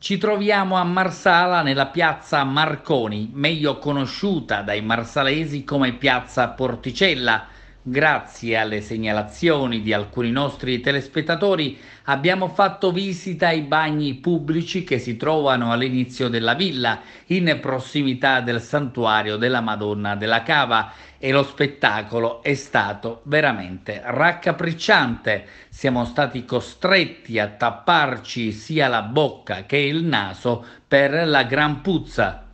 Ci troviamo a Marsala nella piazza Marconi, meglio conosciuta dai marsalesi come piazza Porticella Grazie alle segnalazioni di alcuni nostri telespettatori abbiamo fatto visita ai bagni pubblici che si trovano all'inizio della villa, in prossimità del santuario della Madonna della Cava e lo spettacolo è stato veramente raccapricciante. Siamo stati costretti a tapparci sia la bocca che il naso per la gran puzza